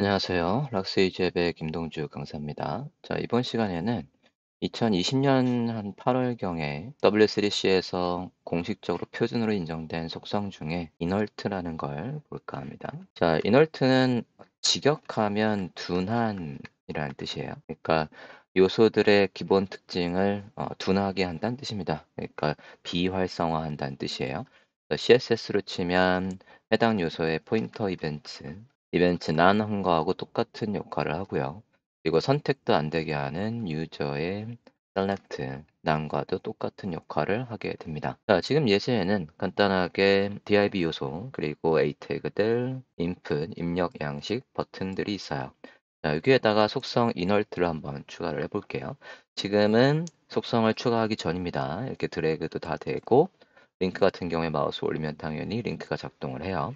안녕하세요. 락스이지앱의 김동주 강사입니다. 자, 이번 시간에는 2020년 한 8월경에 W3C에서 공식적으로 표준으로 인정된 속성 중에 이널트라는 걸 볼까 합니다. 자, 이널트는 직역하면 둔한이라는 뜻이에요. 그러니까 요소들의 기본 특징을 어, 둔하게 한다는 뜻입니다. 그러니까 비활성화한다는 뜻이에요. CSS로 어, 치면 해당 요소의 포인터 이벤트 이벤트나 한거하고 똑같은 역할을 하고요. 그리고 선택도 안 되게 하는 유저의 select 난과도 똑같은 역할을 하게 됩니다. 자, 지금 예시에는 간단하게 div 요소 그리고 a 태그들, input 입력 양식 버튼들이 있어요. 자, 여기에다가 속성 invert를 한번 추가를 해볼게요. 지금은 속성을 추가하기 전입니다. 이렇게 드래그도 다 되고 링크 같은 경우에 마우스 올리면 당연히 링크가 작동을 해요.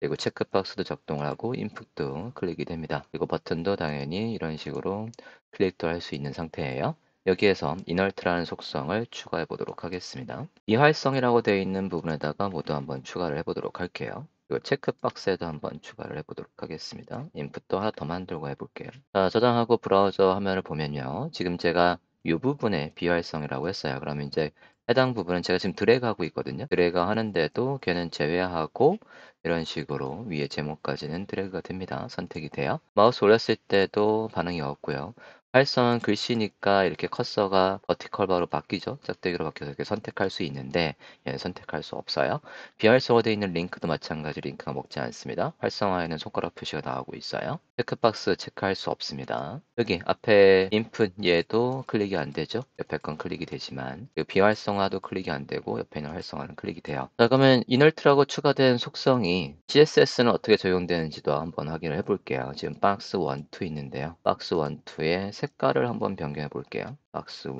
그리고 체크박스도 작동을 하고 인풋도 클릭이 됩니다. 그리고 버튼도 당연히 이런 식으로 클릭도 할 수 있는 상태예요. 여기에서 이널트라는 속성을 추가해 보도록 하겠습니다. 이 활성이라고 되어 있는 부분에다가 모두 한번 추가를 해 보도록 할게요. 이거 체크박스에도 한번 추가를 해보도록 하겠습니다. 인풋도 하나 더 만들고 해볼게요. 저장하고 브라우저 화면을 보면요. 지금 제가 이부분의 비활성이라고 했어요. 그러면 이제 해당 부분은 제가 지금 드래그하고 있거든요. 드래그 하는데도 걔는 제외하고 이런 식으로 위에 제목까지는 드래그가 됩니다. 선택이 돼요. 마우스 올렸을 때도 반응이 없고요. 활성 글씨니까 이렇게 커서가 버티컬 바로 바뀌죠. 짝대기로 바뀌어서 이렇게 선택할 수 있는데 예, 선택할 수 없어요. 비활성화되어 있는 링크도 마찬가지 로링크가 먹지 않습니다. 활성화에는 손가락 표시가 나오고 있어요. 체크박스 체크할 수 없습니다. 여기 앞에 인풋 얘도 클릭이 안 되죠. 옆에 건 클릭이 되지만 비활성화도 클릭이 안 되고 옆에 있는 활성화는 클릭이 돼요. 자 그러면 이널트라고 추가된 속성이 CSS는 어떻게 적용되는지도 한번 확인을 해볼게요. 지금 박스 1, 2 있는데요. 박스 1, 2에 색깔을 한번 변경해 볼게요. 박스 1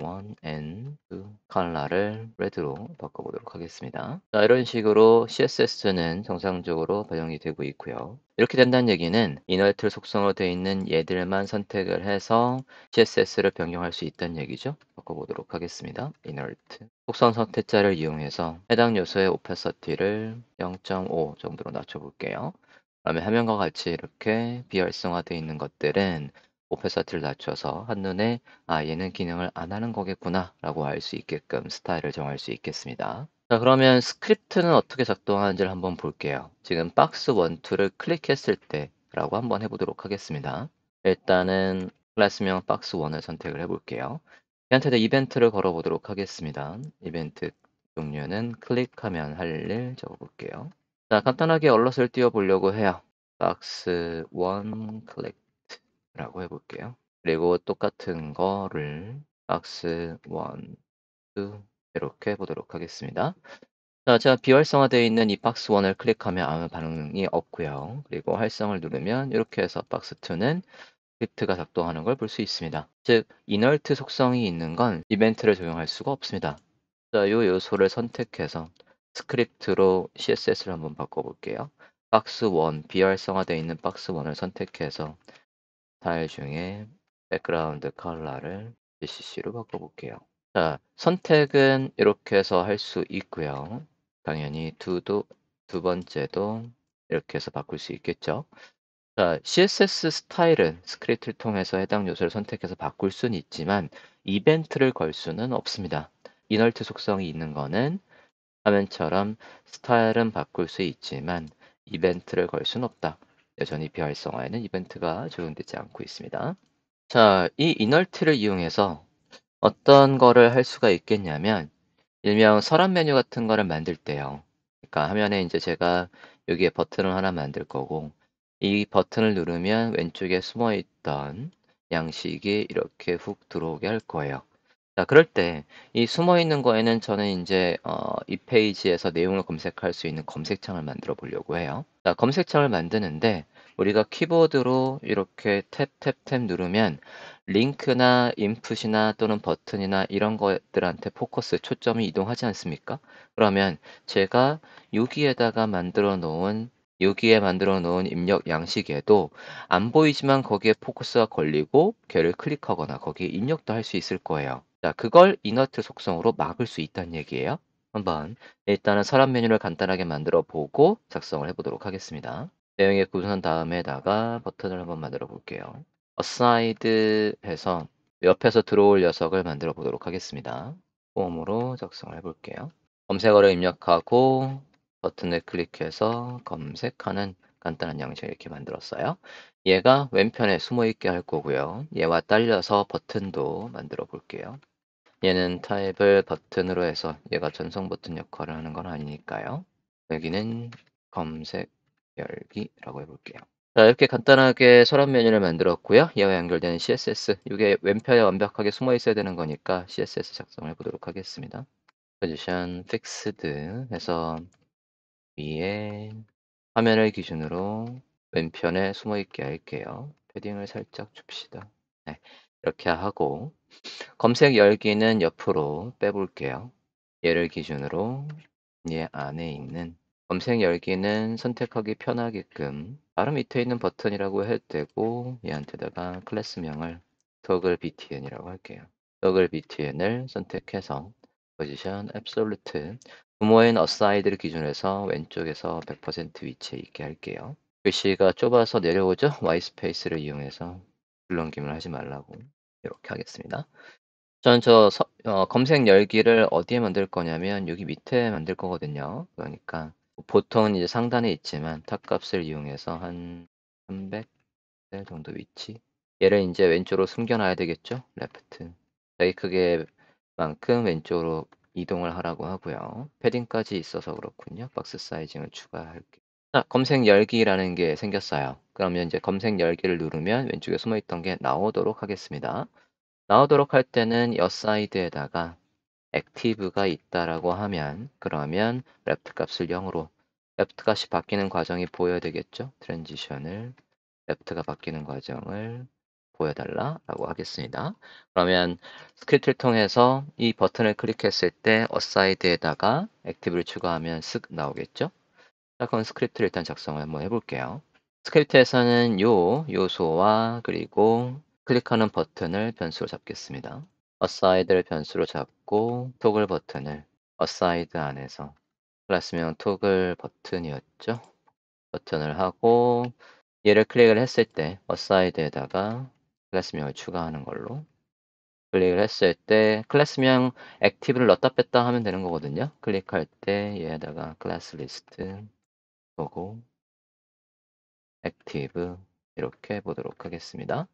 and 2 컬러를 레드로 바꿔보도록 하겠습니다. 자, 이런 식으로 CSS는 정상적으로 반영이 되고 있고요. 이렇게 된다는 얘기는 이너틀 속성으로 되어 있는 얘들만 선택을 해서 CSS를 변경할 수 있다는 얘기죠. 바꿔보도록 하겠습니다. 이너트 속성 선택자를 이용해서 해당 요소의 오페서티를 0.5 정도로 낮춰볼게요. 그다음에 화면과 같이 이렇게 비활성화되어 있는 것들은 오페사티를 낮춰서 한눈에 아 얘는 기능을 안 하는 거겠구나 라고 알 수 있게끔 스타일을 정할 수 있겠습니다. 자 그러면 스크립트는 어떻게 작동하는지를 한번 볼게요. 지금 박스 1, 2를 클릭했을 때 라고 한번 해보도록 하겠습니다. 일단은 클래스명 박스 1을 선택을 해볼게요. 이한테도 이벤트를 걸어보도록 하겠습니다. 이벤트 종류는 클릭하면 할 일 적어볼게요. 자 간단하게 얼럿을 띄워보려고 해요. 박스 1 클릭 라고 해볼게요. 그리고 똑같은 거를 박스 1, 2 이렇게 해보도록 하겠습니다. 자, 제가 비활성화되어 있는 이 박스 1을 클릭하면 아무 반응이 없고요. 그리고 활성을 누르면 이렇게 해서 박스 2는 스크립트가 작동하는 걸 볼 수 있습니다. 즉, 이널트 속성이 있는 건 이벤트를 적용할 수가 없습니다. 자, 이 요소를 선택해서 스크립트로 CSS를 한번 바꿔볼게요. 박스 1, 비활성화되어 있는 박스 1을 선택해서 스타일 중에 백그라운드 컬러를 BCC로 바꿔볼게요. 자, 선택은 이렇게 해서 할 수 있고요. 당연히 두도, 두 번째도 이렇게 해서 바꿀 수 있겠죠. 자, CSS 스타일은 스크립트를 통해서 해당 요소를 선택해서 바꿀 수는 있지만 이벤트를 걸 수는 없습니다. 이널트 속성이 있는 거는 화면처럼 스타일은 바꿀 수 있지만 이벤트를 걸 수는 없다. 여전히 비활성화에는 이벤트가 적용되지 않고 있습니다. 자, 이 이널트를 이용해서 어떤 거를 할 수가 있겠냐면 일명 서랍 메뉴 같은 거를 만들 때요. 그러니까 화면에 이제 제가 여기에 버튼을 하나 만들 거고 이 버튼을 누르면 왼쪽에 숨어 있던 양식이 이렇게 훅 들어오게 할 거예요. 자 그럴 때 이 숨어 있는 거에는 저는 이제어이 페이지에서 내용을 검색할 수 있는 검색창을 만들어 보려고 해요. 자 검색창을 만드는데 우리가 키보드로 이렇게 탭 탭 탭 누르면 링크나 인풋이나 또는 버튼이나 이런 것들한테 포커스 초점이 이동하지 않습니까? 그러면 제가 여기에다가 만들어 놓은 여기에 만들어 놓은 입력 양식에도 안 보이지만 거기에 포커스가 걸리고 걔를 클릭하거나 거기에 입력도 할 수 있을 거예요. 자, 그걸 이너트 속성으로 막을 수 있다는 얘기예요. 한번 일단은 서랍 메뉴를 간단하게 만들어 보고 작성을 해보도록 하겠습니다. 내용에 구분한 다음에다가 버튼을 한번 만들어 볼게요. 어사이드 해서 옆에서 들어올 녀석을 만들어 보도록 하겠습니다. 폼으로 작성을 해볼게요. 검색어를 입력하고 버튼을 클릭해서 검색하는 간단한 양식 이렇게 만들었어요. 얘가 왼편에 숨어있게 할 거고요. 얘와 딸려서 버튼도 만들어 볼게요. 얘는 타입을 버튼으로 해서 얘가 전송 버튼 역할을 하는 건 아니니까요. 여기는 검색 열기라고 해볼게요. 자, 이렇게 간단하게 서랍 메뉴를 만들었고요. 얘와 연결되는 CSS, 이게 왼편에 완벽하게 숨어 있어야 되는 거니까 CSS 작성을 해보도록 하겠습니다. position fixed 해서 위에 화면을 기준으로 왼편에 숨어 있게 할게요. 패딩을 살짝 줍시다. 네, 이렇게 하고 검색 열기는 옆으로 빼볼게요. 얘를 기준으로 얘 예 안에 있는 검색 열기는 선택하기 편하게끔 바로 밑에 있는 버튼이라고 해도 되고 얘한테다가 클래스명을 더글 btn이라고 할게요. 더글 btn을 선택해서 position a 포지션 앱솔루 e 부모인 어사이드를 기준으로 해서 왼쪽에서 100% 위치에 있게 할게요. 글씨가 좁아서 내려오죠? y 스페이스를 이용해서 불넘김을 하지 말라고 이렇게 하겠습니다. 저는 저 서, 어, 검색 열기를 어디에 만들 거냐면 여기 밑에 만들 거거든요. 그러니까 보통은 이제 상단에 있지만 탑값을 이용해서 한 300 정도 위치 얘를 이제 왼쪽으로 숨겨놔야 되겠죠? 레프트 자기 크기만큼 왼쪽으로 이동을 하라고 하고요. 패딩까지 있어서 그렇군요. 박스 사이징을 추가할게요. 아 검색 열기라는 게 생겼어요. 그러면 이제 검색 열기를 누르면 왼쪽에 숨어 있던 게 나오도록 하겠습니다. 나오도록 할 때는 옆사이드에다가 액티브가 있다라고 하면 그러면 left 값을 0으로 left 값이 바뀌는 과정이 보여야 되겠죠? 트랜지션을 left가 바뀌는 과정을 보여달라라고 하겠습니다. 그러면 스크립트를 통해서 이 버튼을 클릭했을 때 어사이드에다가 액티브를 추가하면 쓱 나오겠죠? 사건 스크립트를 일단 작성을 한번 해볼게요. 스크립트에서는 요 요소와 그리고 클릭하는 버튼을 변수로 잡겠습니다. 어사이드를 변수로 잡고 토글 버튼을 어사이드 안에서 클래스명 토글 버튼이었죠. 버튼을 하고 얘를 클릭을 했을 때 어사이드에다가 클래스명을 추가하는 걸로 클릭을 했을 때 클래스명 액티브를 넣었다 뺐다 하면 되는 거거든요. 클릭할 때 얘에다가 클래스 리스트 보고 액티브 이렇게 보도록 하겠습니다.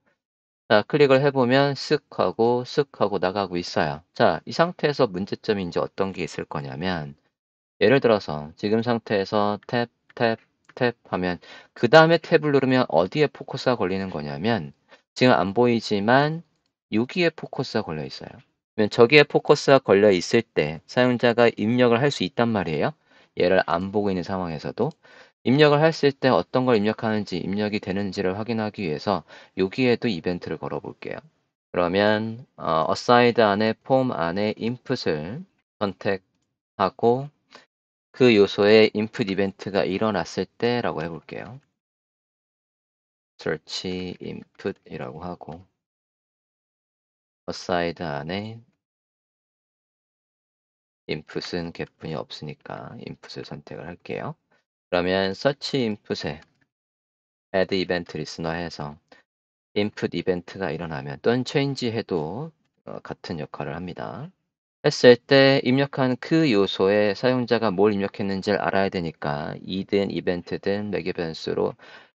자, 클릭을 해보면 쓱 하고 쓱 하고 나가고 있어요. 자, 이 상태에서 문제점이 이제 어떤 게 있을 거냐면 예를 들어서 지금 상태에서 탭, 탭, 탭 하면 그 다음에 탭을 누르면 어디에 포커스가 걸리는 거냐면 지금 안 보이지만 여기에 포커스가 걸려 있어요. 저기에 포커스가 걸려 있을 때 사용자가 입력을 할 수 있단 말이에요. 얘를 안 보고 있는 상황에서도 입력을 했을 때 어떤 걸 입력하는지 입력이 되는지를 확인하기 위해서 여기에도 이벤트를 걸어 볼게요. 그러면 어, 어사이드 안에 폼 안에 인풋을 선택하고 그 요소에 인풋 이벤트가 일어났을 때라고 해볼게요. search input이라고 하고 어사이드 안에 인풋은 개뿐이 없으니까 인풋을 선택을 할게요. 그러면 서치 인풋에 add event listener 해서 인풋 이벤트가 일어나면 또는 change 해도 어, 같은 역할을 합니다. 했을 때 입력한 그 요소에 사용자가 뭘 입력했는지를 알아야 되니까 이든 이벤트든 매개 변수로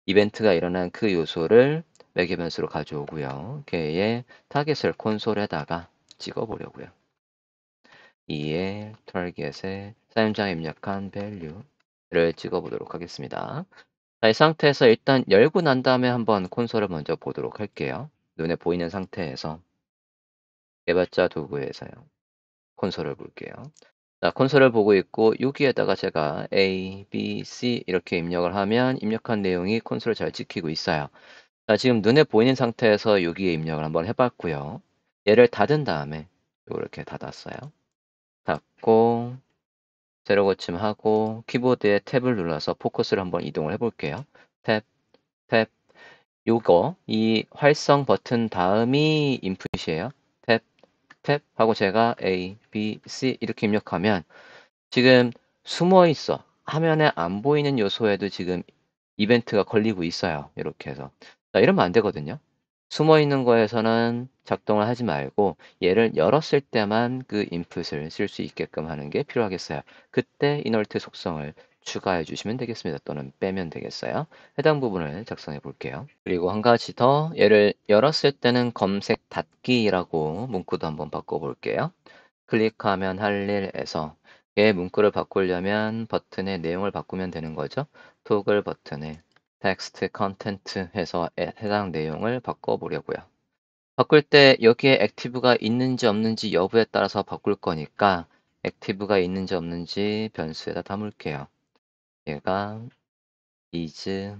이벤트가 일어난 그 요소를 매개 변수로 가져오고요. 걔에 타겟을 콘솔에다가 찍어보려고요. 이에 털겟에 사용자 입력한 v a l u e 를 찍어보도록 하겠습니다. 자, 이 상태에서 일단 열고 난 다음에 한번 콘솔을 먼저 보도록 할게요. 눈에 보이는 상태에서 개발자 도구에서요. 콘솔을 볼게요. 자, 콘솔을 보고 있고 여기에다가 제가 A, B, C 이렇게 입력을 하면 입력한 내용이 콘솔을 잘 찍히고 있어요. 자, 지금 눈에 보이는 상태에서 여기에 입력을 한번 해봤고요. 얘를 닫은 다음에 이렇게 닫았어요. 닫고 제로 고침하고 키보드에 탭을 눌러서 포커스를 한번 이동을 해볼게요. 탭, 탭, 요거 이 활성 버튼 다음이 인풋이에요. 탭, 탭 하고 제가 A, B, C 이렇게 입력하면 지금 숨어 있어. 화면에 안 보이는 요소에도 지금 이벤트가 걸리고 있어요. 이렇게 해서. 자, 이러면 안 되거든요. 숨어 있는 거에서는 작동을 하지 말고 얘를 열었을 때만 그 인풋을 쓸 수 있게끔 하는 게 필요하겠어요. 그때 이널트 속성을 추가해 주시면 되겠습니다. 또는 빼면 되겠어요. 해당 부분을 작성해 볼게요. 그리고 한 가지 더 얘를 열었을 때는 검색 닫기라고 문구도 한번 바꿔 볼게요. 클릭하면 할 일에서 얘 문구를 바꾸려면 버튼의 내용을 바꾸면 되는 거죠. 토글 버튼에 텍스트 컨텐트 해서 해당 내용을 바꿔보려고요. 바꿀 때 여기에 액티브가 있는지 없는지 여부에 따라서 바꿀 거니까 액티브가 있는지 없는지 변수에다 담을게요. 얘가 is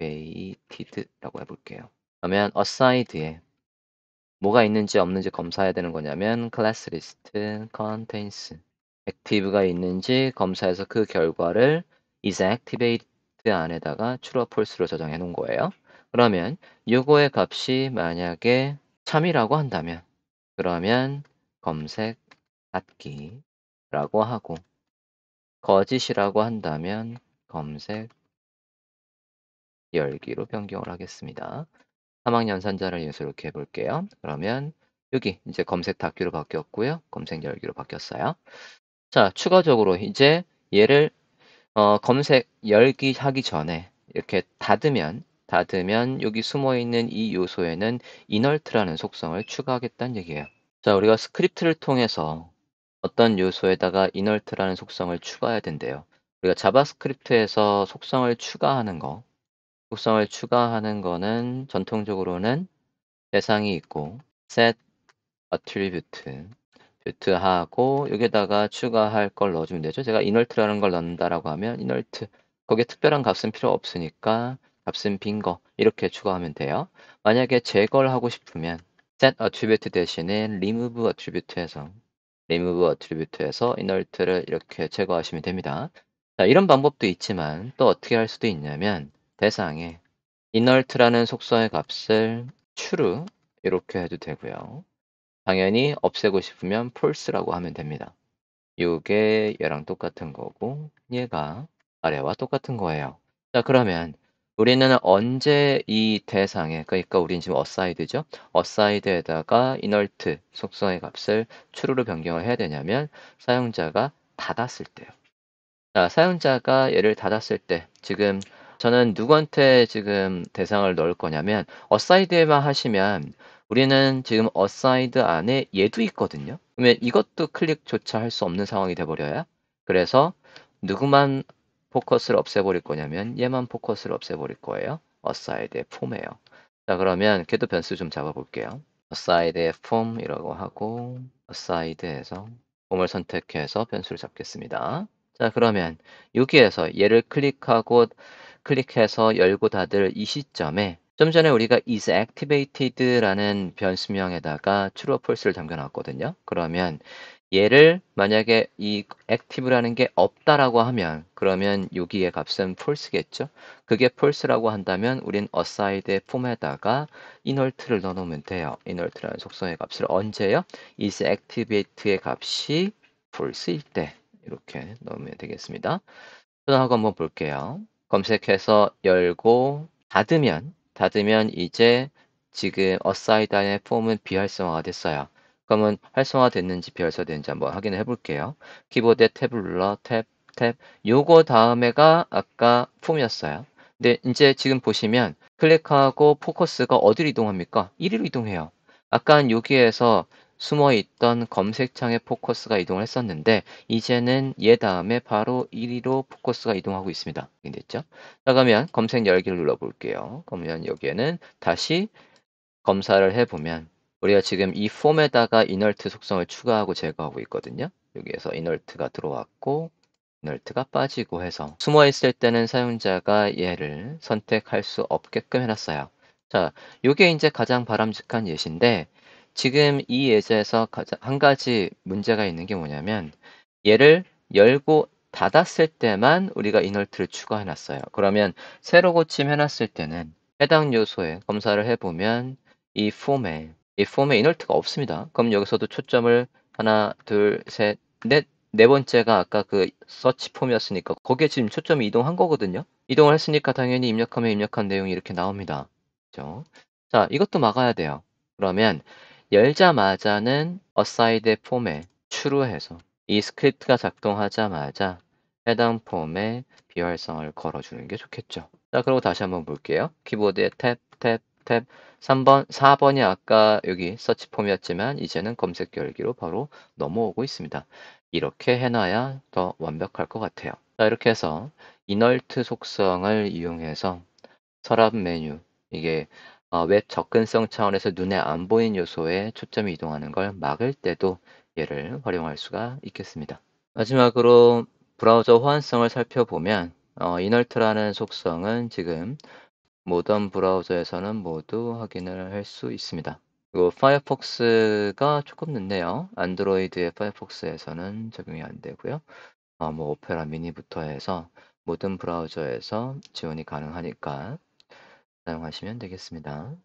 activated라고 해볼게요. 그러면 a s s i g e 에 뭐가 있는지 없는지 검사해야 되는 거냐면 class list contains a c t 가 있는지 검사해서 그 결과를 is activate 안에다가 true or false로 저장해 놓은 거예요. 그러면 요거의 값이 만약에 참이라고 한다면 그러면 검색 닫기라고 하고 거짓이라고 한다면 검색 열기로 변경을 하겠습니다. 3학 연산자를 예수 이렇게 해볼게요. 그러면 여기 이제 검색 닫기로 바뀌었고요. 검색 열기로 바뀌었어요. 자, 추가적으로 이제 얘를 어, 검색 열기 하기 전에 이렇게 닫으면 닫으면 여기 숨어 있는 이 요소에는 이널트라는 속성을 추가하겠다는 얘기예요. 자, 우리가 스크립트를 통해서 어떤 요소에다가 이널트라는 속성을 추가해야 된대요. 우리가 자바스크립트에서 속성을 추가하는 거, 속성을 추가하는 거는 전통적으로는 대상이 있고 set attribute 뮤트하고 여기에다가 추가할 걸 넣어주면 되죠. 제가 이널트라는 걸 넣는다라고 하면 이널트 거기에 특별한 값은 필요 없으니까 값은 빈 거 이렇게 추가하면 돼요. 만약에 제거를 하고 싶으면 set attribute 대신에 remove attribute에서 remove attribute에서 i n e 를 이렇게 제거하시면 됩니다. 자, 이런 방법도 있지만 또 어떻게 할 수도 있냐면 대상에 이 n 트라는 속성의 값을 true 이렇게 해도 되고요. 당연히 없애고 싶으면 false라고 하면 됩니다. 이게 얘랑 똑같은 거고 얘가 아래와 똑같은 거예요. 자 그러면 우리는 언제 이 대상에 그러니까 우린 지금 어사이드죠. 어사이드에다가 인얼트 속성의 값을 true로 변경을 해야 되냐면 사용자가 닫았을 때요. 자 사용자가 얘를 닫았을 때 지금 저는 누구한테 지금 대상을 넣을 거냐면 어사이드에만 하시면 우리는 지금 어사이드 안에 얘도 있거든요. 그러면 이것도 클릭조차 할 수 없는 상황이 돼버려요 그래서 누구만 포커스를 없애버릴 거냐면 얘만 포커스를 없애버릴 거예요. 어사이드의 폼이에요. 자 그러면 걔도 변수 좀 잡아볼게요. 어사이드의 폼 이라고 하고 어사이드에서 폼을 선택해서 변수를 잡겠습니다. 자 그러면 여기에서 얘를 클릭하고 클릭해서 열고 닫을 이 시점에 좀 전에 우리가 is activated라는 변수명에다가 true or false를 담겨놨거든요. 그러면 얘를 만약에 이 active라는 게 없다라고 하면 그러면 여기의 값은 false겠죠. 그게 false라고 한다면 우린 aside의 폼에다가 inert를 넣어놓으면 돼요. inert라는 속성의 값을 언제요? is activate의 값이 false일 때 이렇게 넣으면 되겠습니다. 전하고 한번 볼게요. 검색해서 열고 닫으면 닫으면 이제 지금 어사이다의 폼은 비활성화가 됐어요. 그러면 활성화됐는지 비활성화됐는지 한번 확인해 볼게요. 키보드에 탭을 눌러 탭, 탭. 요거 다음에가 아까 폼이었어요. 근데 이제 지금 보시면 클릭하고 포커스가 어디로 이동합니까? 1위로 이동해요. 아까 여기에서 숨어 있던 검색창의 포커스가 이동을 했었는데 이제는 얘 다음에 바로 1위로 포커스가 이동하고 있습니다. 됐죠? 자 그러면 검색 열기를 눌러볼게요. 그러면 여기에는 다시 검사를 해보면 우리가 지금 이 폼에다가 이널트 속성을 추가하고 제거하고 있거든요. 여기에서 이널트가 들어왔고 이널트가 빠지고 해서 숨어 있을 때는 사용자가 얘를 선택할 수 없게끔 해놨어요. 자, 이게 이제 가장 바람직한 예시인데 지금 이 예제에서 한 가지 문제가 있는 게 뭐냐면 얘를 열고 닫았을 때만 우리가 이널트를 추가해놨어요. 그러면 새로 고침해놨을 때는 해당 요소에 검사를 해보면 이 폼에 이 폼에 이널트가 없습니다. 그럼 여기서도 초점을 하나, 둘, 셋, 넷, 네 번째가 아까 그 서치 폼이었으니까 거기에 지금 초점이 이동한 거거든요. 이동을 했으니까 당연히 입력하면 입력한 내용이 이렇게 나옵니다. 그렇죠? 자, 이것도 막아야 돼요. 그러면 열자마자는 어사이드 폼에 추루해서 이 스크립트가 작동하자마자 해당 폼에 비활성을 걸어주는 게 좋겠죠. 자, 그리고 다시 한번 볼게요. 키보드에 탭, 탭, 탭. 3번, 4번이 아까 여기 서치 폼이었지만 이제는 검색 열기로 바로 넘어오고 있습니다. 이렇게 해놔야 더 완벽할 것 같아요. 자, 이렇게 해서 이널트 속성을 이용해서 서랍 메뉴, 이게 어, 웹 접근성 차원에서 눈에 안 보이는 요소에 초점이 이동하는 걸 막을 때도 얘를 활용할 수가 있겠습니다. 마지막으로 브라우저 호환성을 살펴보면 어, 이널트라는 속성은 지금 모던 브라우저에서는 모두 확인을 할 수 있습니다. 그리고 파이어폭스가 조금 늦네요. 안드로이드의 파이어폭스에서는 적용이 안 되고요. 어, 뭐 오페라 미니부터 해서 모든 브라우저에서 지원이 가능하니까 사용하시면 되겠습니다.